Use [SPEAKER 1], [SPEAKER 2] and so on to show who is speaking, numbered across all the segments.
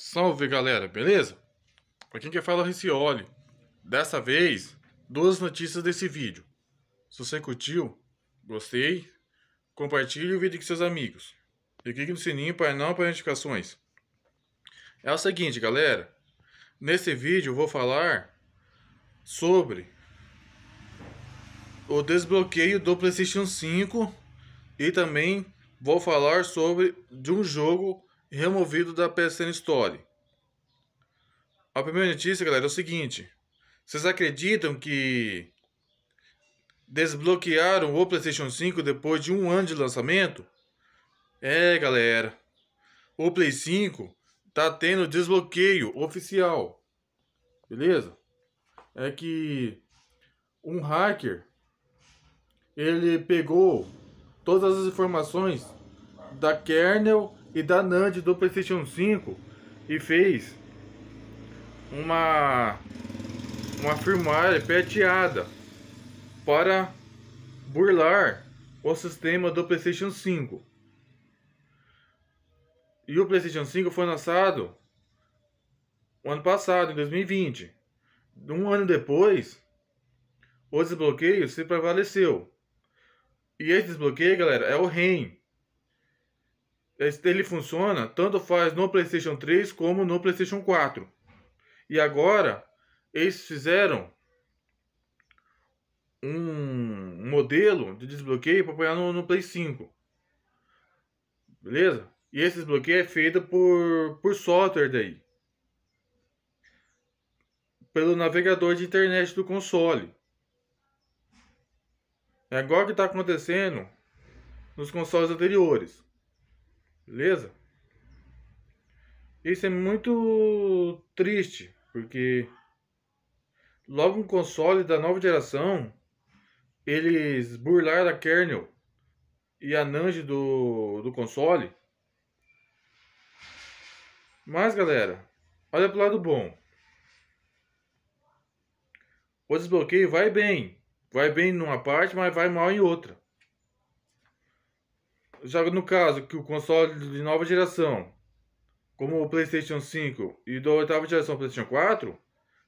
[SPEAKER 1] Salve galera, beleza? Aqui quem fala é Ricioli. Dessa vez, duas notícias desse vídeo. Se você curtiu, gostei, compartilhe o vídeo com seus amigos. E clique no sininho para não para notificações. É o seguinte galera, nesse vídeo eu vou falar sobre o desbloqueio do Playstation 5 e também vou falar sobre de um jogo removido da PSN Story. A primeira notícia, galera, é o seguinte. Vocês acreditam que desbloquearam o PlayStation 5 depois de um ano de lançamento? É, galera. O Play 5 tá tendo desbloqueio oficial. Beleza? É que um hacker ele pegou todas as informações da kernel e da NAND do PlayStation 5 e fez uma uma firmware peteada para burlar o sistema do PlayStation 5. E o PlayStation 5 foi lançado o ano passado, em 2020. Um ano depois, o desbloqueio se prevaleceu. E esse desbloqueio, galera, é o REM, ele funciona tanto faz no PlayStation 3 como no PlayStation 4. E agora eles fizeram um modelo de desbloqueio para apoiar no, no Play 5. Beleza? E esse desbloqueio é feito por, por software daí. Pelo navegador de internet do console. É agora que está acontecendo nos consoles anteriores. Beleza? Isso é muito triste, porque logo um console da nova geração, eles burlaram a kernel e a Nange do, do console. Mas galera, olha pro lado bom. O desbloqueio vai bem. Vai bem numa parte, mas vai mal em outra. Já no caso que o console de nova geração, como o PlayStation 5 e da oitava geração PlayStation 4,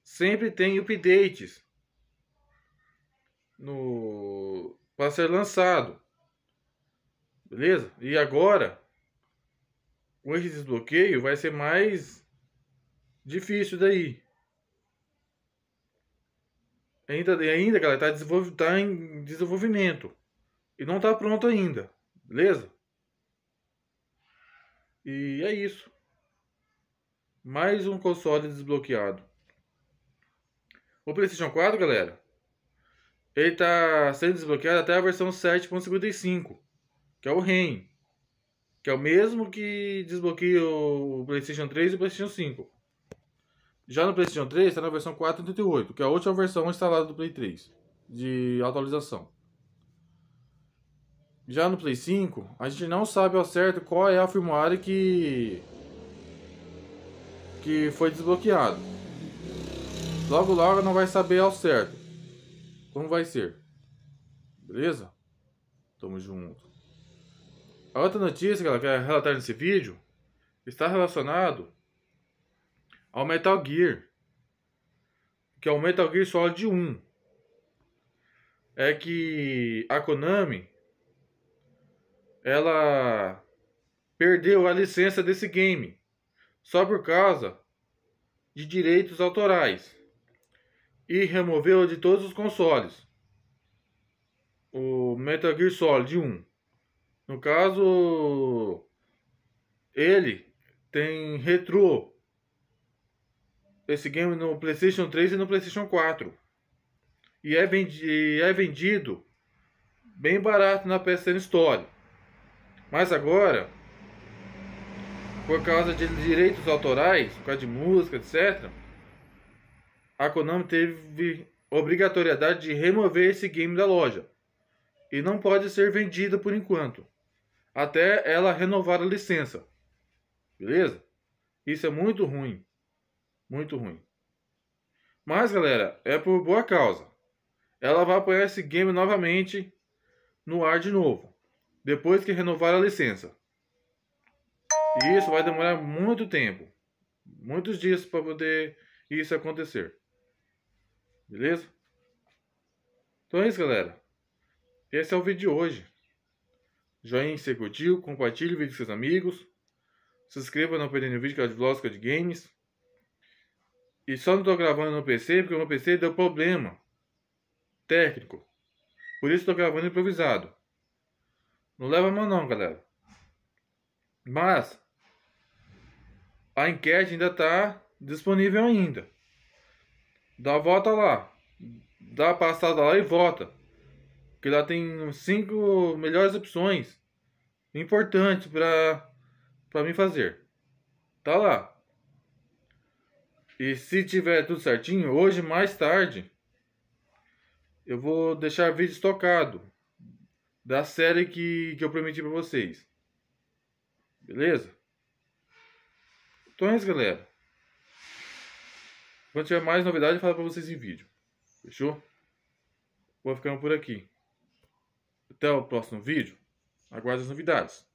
[SPEAKER 1] sempre tem updates no para ser lançado. Beleza? E agora, com esse desbloqueio, vai ser mais difícil daí. Ainda, ainda galera, está tá em desenvolvimento. E não está pronto ainda. Beleza? E é isso. Mais um console desbloqueado. O PlayStation 4, galera, ele tá sendo desbloqueado até a versão 7.55, que é o REM, que é o mesmo que desbloqueia o PlayStation 3 e o PlayStation 5. Já no PlayStation 3 está na versão 4.38, que é a última versão instalada do Play 3 de atualização. Já no Play 5, a gente não sabe ao certo qual é a firmware que que foi desbloqueado. Logo logo não vai saber ao certo como vai ser. Beleza? Tamo junto. A outra notícia que ela é quer relatar nesse vídeo está relacionado ao Metal Gear, que é o Metal Gear Solid 1. É que a Konami ela perdeu a licença desse game só por causa de direitos autorais e removeu de todos os consoles o Metal Gear Solid 1. No caso, ele tem retro esse game no PlayStation 3 e no PlayStation 4. E é, é vendido bem barato na PSN Store. Mas agora, por causa de direitos autorais, por causa de música, etc., a Konami teve obrigatoriedade de remover esse game da loja. E não pode ser vendida por enquanto. Até ela renovar a licença. Beleza? Isso é muito ruim. Muito ruim. Mas galera, é por boa causa. Ela vai apoiar esse game novamente no ar de novo depois que renovar a licença. E isso vai demorar muito tempo, muitos dias para poder isso acontecer. Beleza? Então é isso, galera. Esse é o vídeo de hoje. Joinha se curtiu, compartilhe o vídeo com seus amigos. Se inscreva não perder nenhum vídeo que é de Vlosca de Games. E só não estou gravando no PC porque o meu PC deu problema técnico. Por isso estou gravando improvisado. Não leva a mão não, galera. Mas a enquete ainda está disponível ainda. Dá a volta lá. Dá a passada lá e volta, Que lá tem cinco melhores opções importantes para para mim fazer. Tá lá. E se tiver tudo certinho, hoje mais tarde eu vou deixar vídeo estocado da série que, que eu prometi para vocês. Beleza? Então é isso, galera. Quando tiver mais novidade, eu falo para vocês em vídeo. Fechou? Vou ficando por aqui. Até o próximo vídeo. Aguarde as novidades.